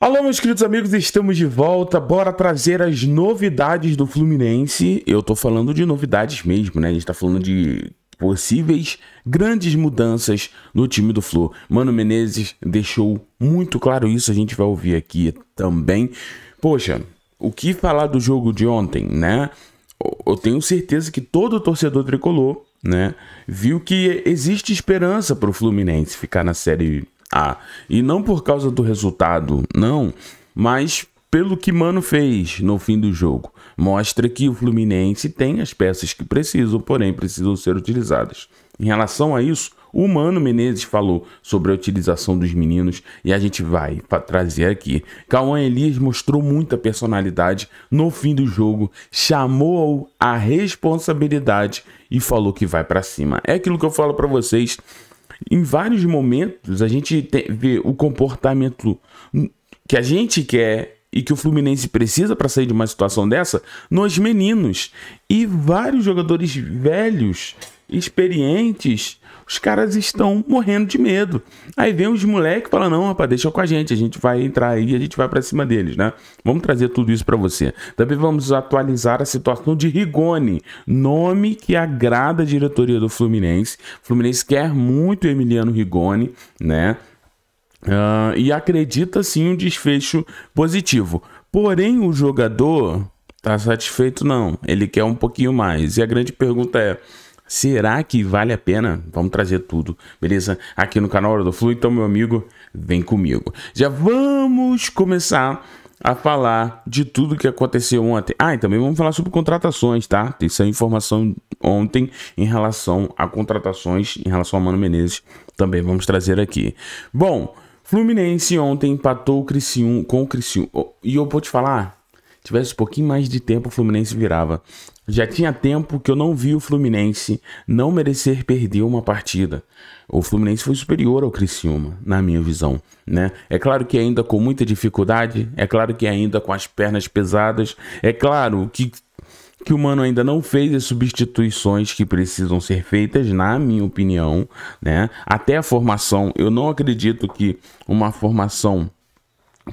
Alô, meus queridos amigos, estamos de volta. Bora trazer as novidades do Fluminense. Eu tô falando de novidades mesmo, né? A gente tá falando de possíveis grandes mudanças no time do Flu. Mano Menezes deixou muito claro isso, a gente vai ouvir aqui também. Poxa, o que falar do jogo de ontem, né? Eu tenho certeza que todo torcedor tricolor, né, viu que existe esperança pro Fluminense ficar na série a. E não por causa do resultado, não, mas pelo que Mano fez no fim do jogo. Mostra que o Fluminense tem as peças que precisam, porém precisam ser utilizadas. Em relação a isso, o Mano Menezes falou sobre a utilização dos meninos e a gente vai para trazer aqui. Cauã Elias mostrou muita personalidade no fim do jogo, chamou a responsabilidade e falou que vai para cima. É aquilo que eu falo para vocês em vários momentos a gente vê o comportamento que a gente quer e que o Fluminense precisa para sair de uma situação dessa nos meninos. E vários jogadores velhos, experientes, os caras estão morrendo de medo. Aí vem os moleques e fala: não, rapaz, deixa com a gente, a gente vai entrar aí, a gente vai para cima deles, né? Vamos trazer tudo isso para você. Também vamos atualizar a situação de Rigoni, nome que agrada a diretoria do Fluminense. O Fluminense quer muito Emiliano Rigoni, né? Uh, e acredita sim um desfecho positivo. Porém, o jogador tá satisfeito não. Ele quer um pouquinho mais. E a grande pergunta é: Será que vale a pena? Vamos trazer tudo, beleza? Aqui no canal Hora do Flu, então meu amigo, vem comigo. Já vamos começar a falar de tudo que aconteceu ontem. Ah, e também vamos falar sobre contratações, tá? Tem essa informação ontem em relação a contratações, em relação a Mano Menezes, também vamos trazer aqui. Bom, Fluminense ontem empatou o Criciúma, com o Criciúma. Oh, e eu vou te falar, tivesse um pouquinho mais de tempo, o Fluminense virava. Já tinha tempo que eu não vi o Fluminense não merecer perder uma partida. O Fluminense foi superior ao Criciúma, na minha visão, né? É claro que ainda com muita dificuldade, é claro que ainda com as pernas pesadas, é claro que que o Mano ainda não fez as substituições que precisam ser feitas, na minha opinião, né? Até a formação, eu não acredito que uma formação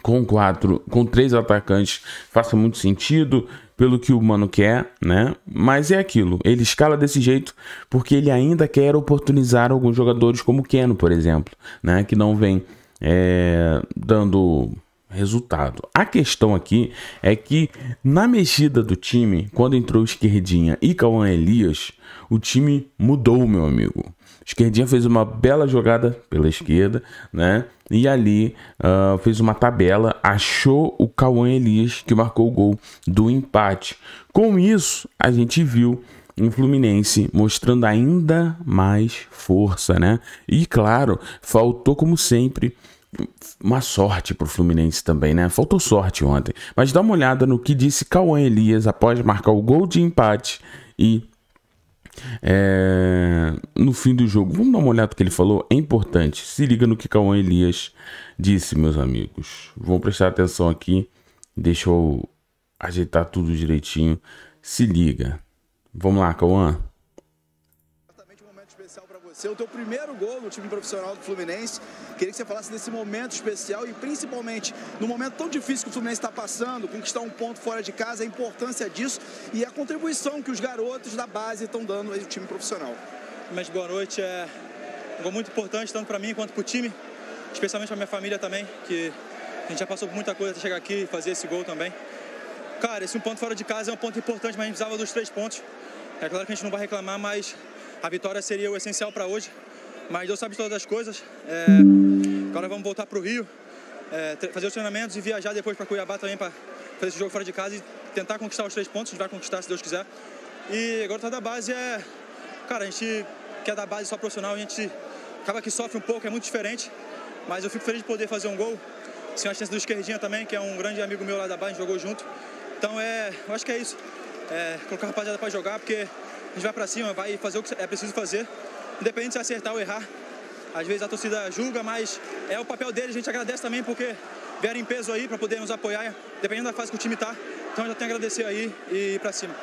com quatro, com três atacantes faça muito sentido pelo que o mano quer, né? Mas é aquilo, ele escala desse jeito porque ele ainda quer oportunizar alguns jogadores como o Keno, por exemplo, né? Que não vem é, dando resultado. A questão aqui é que na mexida do time, quando entrou Esquerdinha e Cauã Elias, o time mudou, meu amigo. Esquerdinha fez uma bela jogada pela esquerda, né? E ali uh, fez uma tabela, achou o Cauã Elias que marcou o gol do empate. Com isso, a gente viu um Fluminense mostrando ainda mais força, né? E claro, faltou como sempre uma sorte para o Fluminense também, né? Faltou sorte ontem. Mas dá uma olhada no que disse Cauã Elias após marcar o gol de empate e é, no fim do jogo, vamos dar uma olhada no que ele falou? É importante. Se liga no que Cauã Elias disse, meus amigos. Vão prestar atenção aqui. Deixa eu ajeitar tudo direitinho. Se liga. Vamos lá, Cauã seu teu primeiro gol no time profissional do Fluminense. Queria que você falasse desse momento especial e principalmente no momento tão difícil que o Fluminense está passando, conquistar um ponto fora de casa, a importância disso e a contribuição que os garotos da base estão dando ao time profissional. Mas boa noite, é um gol muito importante tanto para mim quanto para o time, especialmente para minha família também, que a gente já passou por muita coisa até chegar aqui e fazer esse gol também. Cara, esse um ponto fora de casa é um ponto importante, mas a gente precisava dos três pontos. É claro que a gente não vai reclamar, mas a vitória seria o essencial para hoje, mas Deus sabe todas as coisas. É, agora vamos voltar para o Rio, é, fazer os treinamentos e viajar depois para Cuiabá também para fazer esse jogo fora de casa e tentar conquistar os três pontos. A gente vai conquistar se Deus quiser. E agora tá da base é. Cara, a gente quer dar base só profissional, a gente acaba que sofre um pouco, é muito diferente. Mas eu fico feliz de poder fazer um gol. Sim, a chance do Esquerdinha também, que é um grande amigo meu lá da base, jogou junto. Então é. Eu acho que é isso. É, colocar a rapaziada para jogar, porque gente vai para cima, vai fazer o que é preciso fazer, independente se é acertar ou errar. Às vezes a torcida julga, mas é o papel dele. A gente agradece também porque vieram em peso aí para poder nos apoiar, dependendo da fase que o time está. Então eu já tenho a agradecer aí e ir para cima.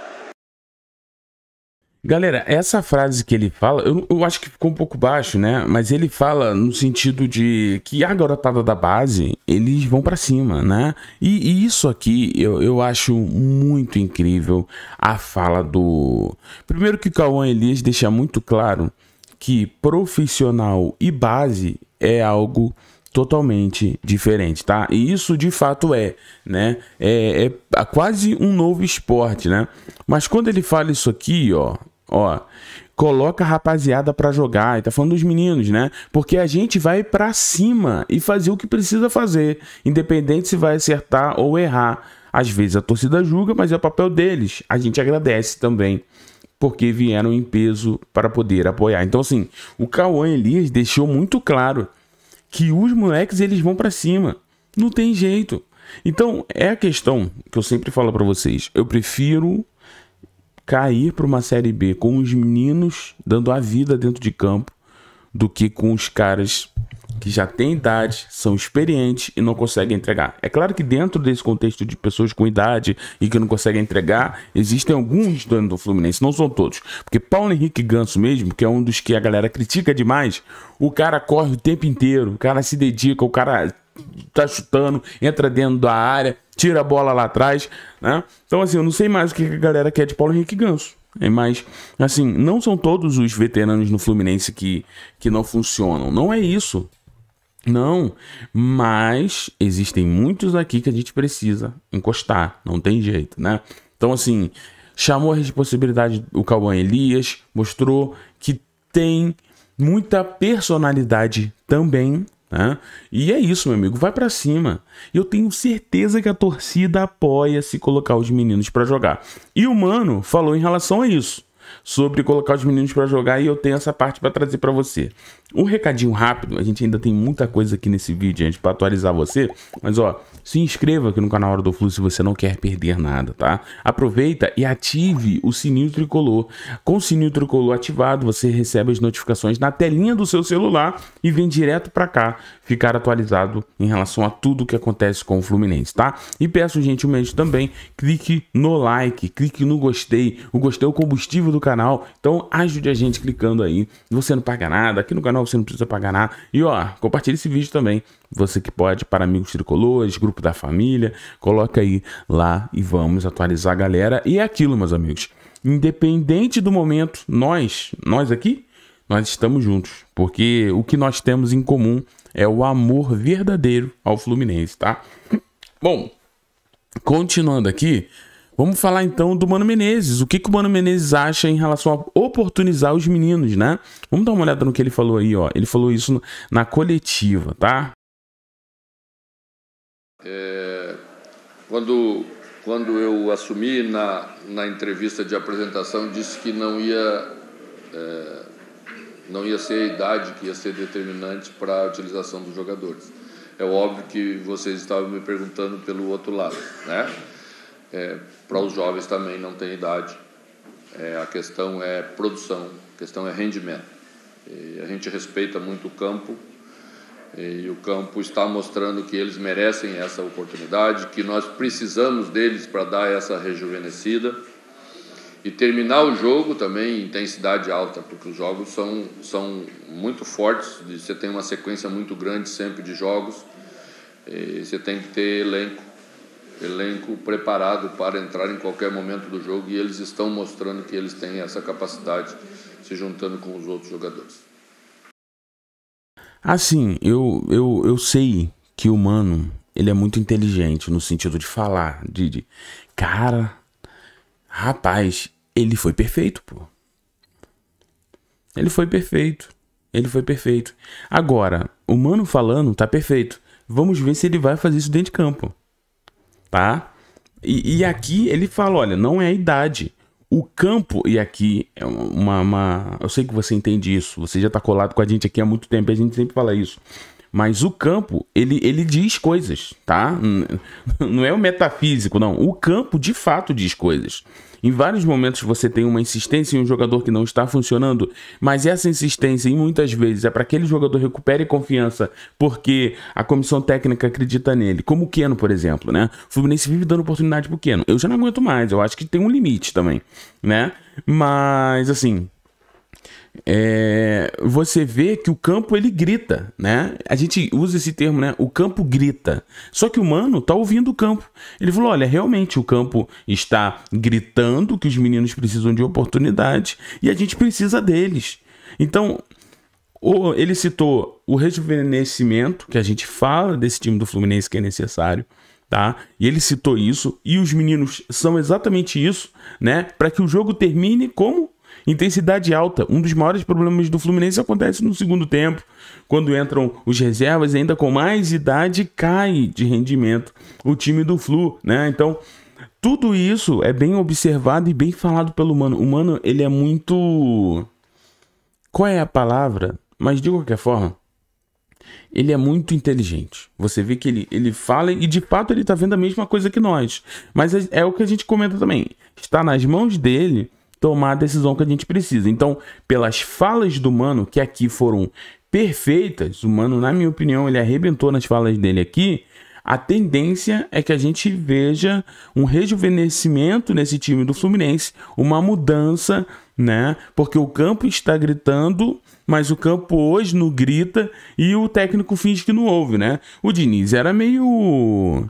Galera, essa frase que ele fala, eu, eu, acho que ficou um pouco baixo, né? Mas ele fala no sentido de que a garotada da base, eles vão para cima, né? E, e, isso aqui eu, eu acho muito incrível a fala do. Primeiro que o Cauã Elias deixa muito claro que profissional e base é algo totalmente diferente, tá? E isso de fato é, né? É, é, quase um novo esporte, né? Mas quando ele fala isso aqui, ó, ó, coloca a rapaziada para jogar, e tá falando dos meninos, né? Porque a gente vai para cima e fazer o que precisa fazer, independente se vai acertar ou errar. Às vezes a torcida julga, mas é o papel deles. A gente agradece também porque vieram em peso para poder apoiar. Então assim, o Cauã Elias deixou muito claro que os moleques eles vão para cima. Não tem jeito. Então, é a questão que eu sempre falo para vocês. Eu prefiro cair para uma Série B com os meninos dando a vida dentro de campo do que com os caras que já têm idade, são experientes e não conseguem entregar. É claro que dentro desse contexto de pessoas com idade e que não conseguem entregar, existem alguns donos do Fluminense, não são todos. Porque Paulo Henrique Ganso mesmo, que é um dos que a galera critica demais, o cara corre o tempo inteiro, o cara se dedica, o cara tá chutando, entra dentro da área, tira a bola lá atrás, né? Então, assim, eu não sei mais o que a galera quer de Paulo Henrique Ganso. É mais, assim, não são todos os veteranos no Fluminense que, que não funcionam. Não é isso. Não, mas existem muitos aqui que a gente precisa encostar, não tem jeito, né? Então, assim, chamou a responsabilidade o Cauã Elias, mostrou que tem muita personalidade também, né? E é isso, meu amigo, vai para cima. Eu tenho certeza que a torcida apoia se colocar os meninos para jogar. E o Mano falou em relação a isso sobre colocar os meninos para jogar e eu tenho essa parte para trazer para você. Um recadinho rápido, a gente ainda tem muita coisa aqui nesse vídeo, gente, para atualizar você, mas ó, se inscreva aqui no canal Hora do Flu se você não quer perder nada, tá? Aproveita e ative o sininho tricolor. Com o sininho tricolor ativado, você recebe as notificações na telinha do seu celular e vem direto para cá ficar atualizado em relação a tudo que acontece com o Fluminense, tá? E peço gentilmente também, clique no like, clique no gostei. O gostei é o combustível do canal. Então ajude a gente clicando aí. Você não paga nada. Aqui no canal você não precisa pagar nada. E ó, compartilhe esse vídeo também. Você que pode para amigos tricolores, grupo da família. Coloca aí lá e vamos atualizar a galera. E é aquilo, meus amigos. Independente do momento, nós, nós aqui, nós estamos juntos. Porque o que nós temos em comum é o amor verdadeiro ao Fluminense, tá? Bom, continuando aqui, Vamos falar então do Mano Menezes. O que, que o Mano Menezes acha em relação a oportunizar os meninos, né? Vamos dar uma olhada no que ele falou aí, ó. Ele falou isso na coletiva, tá? É, quando, quando eu assumi na, na entrevista de apresentação, disse que não ia, é, não ia ser a idade que ia ser determinante para a utilização dos jogadores. É óbvio que vocês estavam me perguntando pelo outro lado, né? É, para os jovens também não tem idade. É, a questão é produção, a questão é rendimento. E a gente respeita muito o campo e o campo está mostrando que eles merecem essa oportunidade, que nós precisamos deles para dar essa rejuvenescida e terminar o jogo também em intensidade alta, porque os jogos são, são muito fortes, você tem uma sequência muito grande sempre de jogos, você tem que ter elenco elenco preparado para entrar em qualquer momento do jogo e eles estão mostrando que eles têm essa capacidade se juntando com os outros jogadores. Assim, eu, eu, eu sei que o Mano ele é muito inteligente no sentido de falar, de, de cara, rapaz, ele foi perfeito, pô. Ele foi perfeito. Ele foi perfeito. Agora, o Mano falando tá perfeito. Vamos ver se ele vai fazer isso dentro de campo tá? E, e aqui ele fala, olha, não é a idade. O campo, e aqui é uma, uma, Eu sei que você entende isso, você já tá colado com a gente aqui há muito tempo, a gente sempre fala isso. Mas o campo, ele, ele diz coisas, tá? Não é o metafísico, não. O campo de fato diz coisas. Em vários momentos você tem uma insistência em um jogador que não está funcionando, mas essa insistência, e muitas vezes, é para aquele jogador recupere confiança porque a comissão técnica acredita nele. Como o Keno, por exemplo, né? O Fluminense vive dando oportunidade pro Keno. Eu já não aguento mais, eu acho que tem um limite também, né? Mas, assim, é, você vê que o campo ele grita, né? A gente usa esse termo, né? O campo grita. Só que o mano tá ouvindo o campo. Ele falou: olha, realmente o campo está gritando que os meninos precisam de oportunidade e a gente precisa deles. Então, o, ele citou o rejuvenescimento, que a gente fala desse time do Fluminense que é necessário. Tá? E ele citou isso e os meninos são exatamente isso, né? Para que o jogo termine como Intensidade alta, um dos maiores problemas do Fluminense acontece no segundo tempo, quando entram os reservas, ainda com mais idade cai de rendimento o time do Flu, né? Então, tudo isso é bem observado e bem falado pelo Mano. O Mano, ele é muito Qual é a palavra? Mas de qualquer forma, ele é muito inteligente. Você vê que ele, ele fala e de fato ele está vendo a mesma coisa que nós. Mas é, é o que a gente comenta também. Está nas mãos dele tomar a decisão que a gente precisa. Então, pelas falas do Mano, que aqui foram perfeitas, o Mano, na minha opinião, ele arrebentou nas falas dele aqui, a tendência é que a gente veja um rejuvenescimento nesse time do Fluminense, uma mudança, né? Porque o campo está gritando, mas o campo hoje não grita e o técnico finge que não ouve, né? O Diniz era meio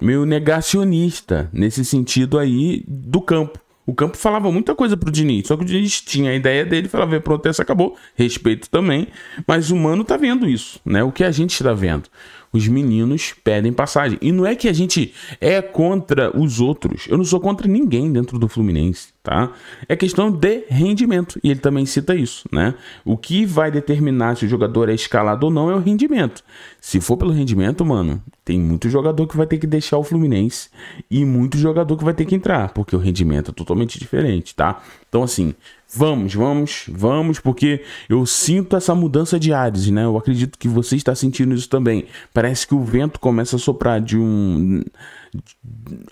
meio negacionista nesse sentido aí do campo. O campo falava muita coisa pro Diniz, só que o Diniz tinha a ideia dele, falava, vê, protesto acabou, respeito também, mas o Mano tá vendo isso, né? O que a gente está vendo os meninos pedem passagem. E não é que a gente é contra os outros. Eu não sou contra ninguém dentro do Fluminense, tá? É questão de rendimento. E ele também cita isso, né? O que vai determinar se o jogador é escalado ou não é o rendimento. Se for pelo rendimento, mano, tem muito jogador que vai ter que deixar o Fluminense e muito jogador que vai ter que entrar, porque o rendimento é totalmente diferente, tá? Então, assim, Vamos, vamos, vamos, porque eu sinto essa mudança de ares, né? Eu acredito que você está sentindo isso também. Parece que o vento começa a soprar de um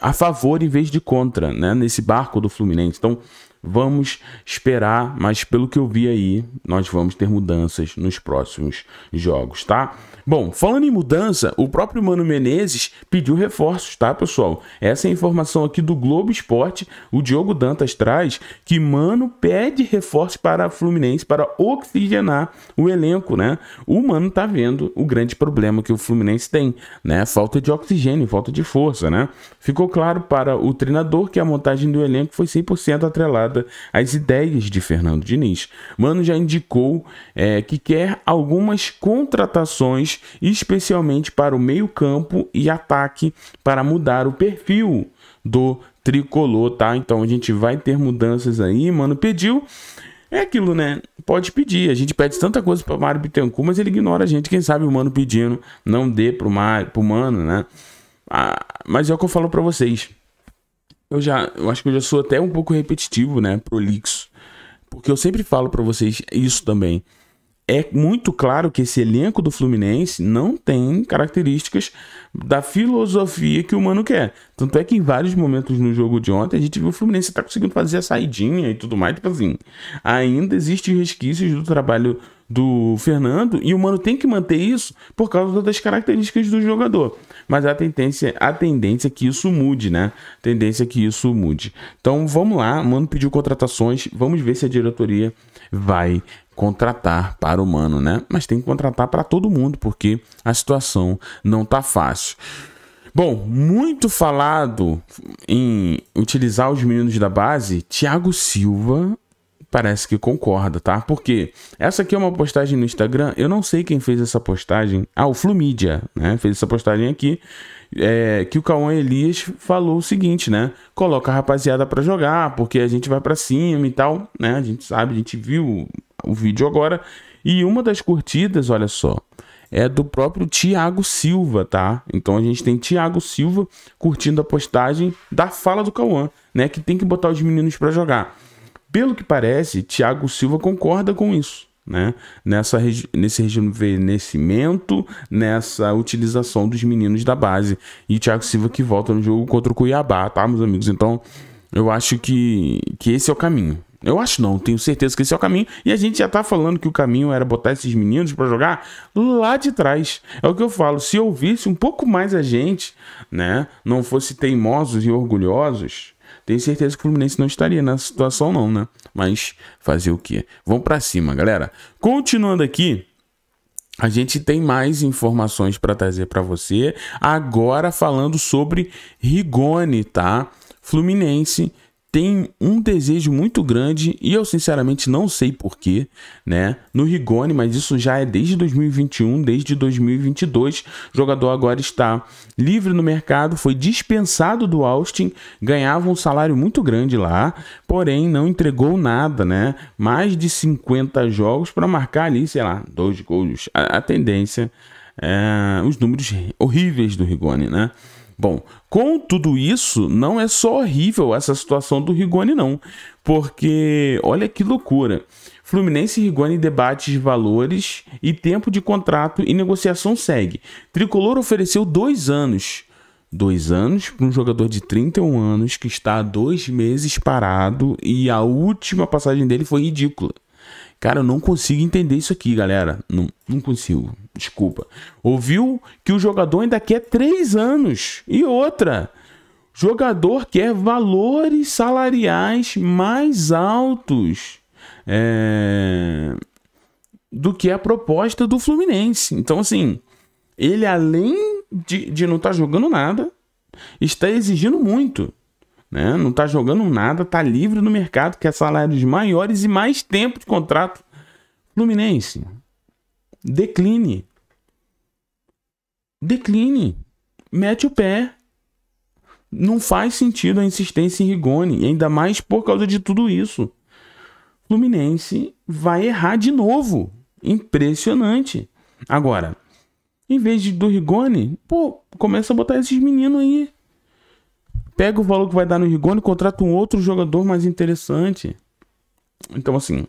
a favor em vez de contra, né? Nesse barco do Fluminense. Então, Vamos esperar, mas pelo que eu vi aí, nós vamos ter mudanças nos próximos jogos, tá? Bom, falando em mudança, o próprio Mano Menezes pediu reforços, tá, pessoal? Essa é a informação aqui do Globo Esporte, o Diogo Dantas traz que Mano pede reforço para a Fluminense para oxigenar o elenco, né? O Mano tá vendo o grande problema que o Fluminense tem, né? Falta de oxigênio, falta de força, né? Ficou claro para o treinador que a montagem do elenco foi 100% atrelada as às ideias de Fernando Diniz. Mano já indicou é, que quer algumas contratações, especialmente para o meio-campo e ataque, para mudar o perfil do tricolor, tá? Então a gente vai ter mudanças aí, mano. Pediu. É aquilo, né? Pode pedir. A gente pede tanta coisa para Mário Bittencourt, mas ele ignora a gente. Quem sabe o mano pedindo não dê pro, Mário, mano, né? Ah, mas é o que eu falo para vocês eu já, eu acho que eu já sou até um pouco repetitivo, né, prolixo, porque eu sempre falo para vocês isso também. É muito claro que esse elenco do Fluminense não tem características da filosofia que o Mano quer. Tanto é que em vários momentos no jogo de ontem a gente viu o Fluminense tá conseguindo fazer a saidinha e tudo mais, tipo assim. Ainda existem resquícios do trabalho do Fernando e o Mano tem que manter isso por causa das características do jogador. Mas a tendência, a tendência é que isso mude, né? A tendência é que isso mude. Então vamos lá, o Mano pediu contratações, vamos ver se a diretoria vai contratar para o Mano, né? Mas tem que contratar para todo mundo porque a situação não tá fácil. Bom, muito falado em utilizar os meninos da base, Thiago Silva parece que concorda, tá? Porque essa aqui é uma postagem no Instagram, eu não sei quem fez essa postagem. Ah, o Flumídia, né? Fez essa postagem aqui, é, que o Cauã Elias falou o seguinte, né? Coloca a rapaziada para jogar, porque a gente vai para cima e tal, né? A gente sabe, a gente viu o vídeo agora. E uma das curtidas, olha só, é do próprio Tiago Silva, tá? Então a gente tem Tiago Silva curtindo a postagem da fala do Cauã, né? Que tem que botar os meninos para jogar. Pelo que parece, Tiago Silva concorda com isso. Né? Nessa regi nesse rejuvenescimento, nessa utilização dos meninos da base. E Thiago Silva que volta no jogo contra o Cuiabá, tá, meus amigos? Então, eu acho que, que esse é o caminho. Eu acho não, tenho certeza que esse é o caminho. E a gente já tá falando que o caminho era botar esses meninos para jogar lá de trás. É o que eu falo, se ouvisse um pouco mais a gente, né? Não fosse teimosos e orgulhosos, tenho certeza que o Fluminense não estaria nessa situação, não, né? Mas fazer o quê? Vamos para cima, galera. Continuando aqui. A gente tem mais informações para trazer para você agora falando sobre Rigoni, tá? Fluminense tem um desejo muito grande, e eu sinceramente não sei porquê, né? No Rigoni, mas isso já é desde 2021, desde 2022. O jogador agora está livre no mercado, foi dispensado do Austin, ganhava um salário muito grande lá, porém não entregou nada, né? Mais de 50 jogos para marcar ali, sei lá, dois gols. A, a tendência, é, os números horríveis do Rigoni, né? Bom, com tudo isso, não é só horrível essa situação do Rigoni, não. Porque, olha que loucura. Fluminense e Rigoni debate de valores e tempo de contrato e negociação segue. Tricolor ofereceu dois anos. Dois anos para um jogador de 31 anos que está há dois meses parado e a última passagem dele foi ridícula. Cara, eu não consigo entender isso aqui, galera. Não, não consigo. Desculpa. Ouviu que o jogador ainda quer três anos. E outra. Jogador quer valores salariais mais altos é, do que a proposta do Fluminense. Então, assim, ele além de, de não estar tá jogando nada, está exigindo muito né? Não está jogando nada, está livre no mercado, quer salários maiores e mais tempo de contrato. Fluminense, decline. Decline. Mete o pé. Não faz sentido a insistência em Rigoni, ainda mais por causa de tudo isso. Fluminense vai errar de novo. Impressionante. Agora, em vez de, do Rigoni, pô, começa a botar esses meninos aí pega o valor que vai dar no Rigoni e contrata um outro jogador mais interessante. Então, assim,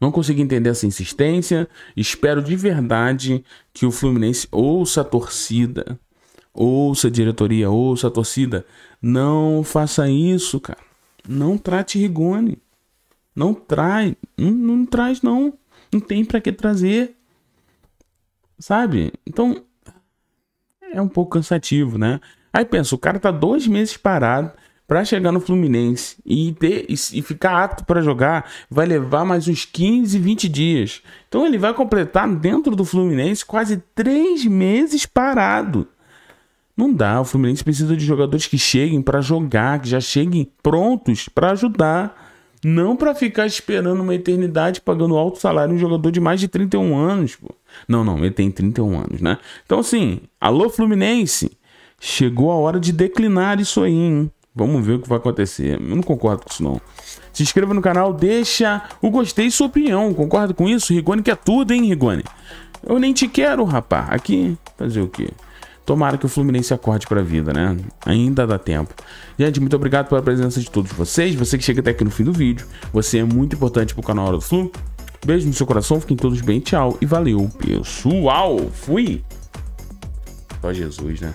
não consegui entender essa insistência. Espero de verdade que o Fluminense ouça a torcida, ouça a diretoria, ouça a torcida. Não faça isso, cara. Não trate Rigoni. Não trai, não, não traz não. Não tem para que trazer. Sabe? Então é um pouco cansativo, né? Aí pensa, o cara tá dois meses parado para chegar no Fluminense e, ter, e, ficar apto para jogar, vai levar mais uns 15, 20 dias. Então ele vai completar dentro do Fluminense quase três meses parado. Não dá, o Fluminense precisa de jogadores que cheguem para jogar, que já cheguem prontos para ajudar. Não para ficar esperando uma eternidade pagando alto salário um jogador de mais de 31 anos. Pô. Não, não, ele tem 31 anos, né? Então, assim, alô Fluminense, Chegou a hora de declinar isso aí, hein? Vamos ver o que vai acontecer. Eu não concordo com isso, não. Se inscreva no canal, deixa o gostei e sua opinião. Concorda com isso? Rigoni quer tudo, hein, Rigoni? Eu nem te quero, rapá. Aqui, fazer o quê? Tomara que o Fluminense acorde para a vida, né? Ainda dá tempo. Gente, muito obrigado pela presença de todos vocês. Você que chega até aqui no fim do vídeo. Você é muito importante para o canal Hora do Flu. Beijo no seu coração, fiquem todos bem, tchau e valeu, pessoal. Fui! Só Jesus, né?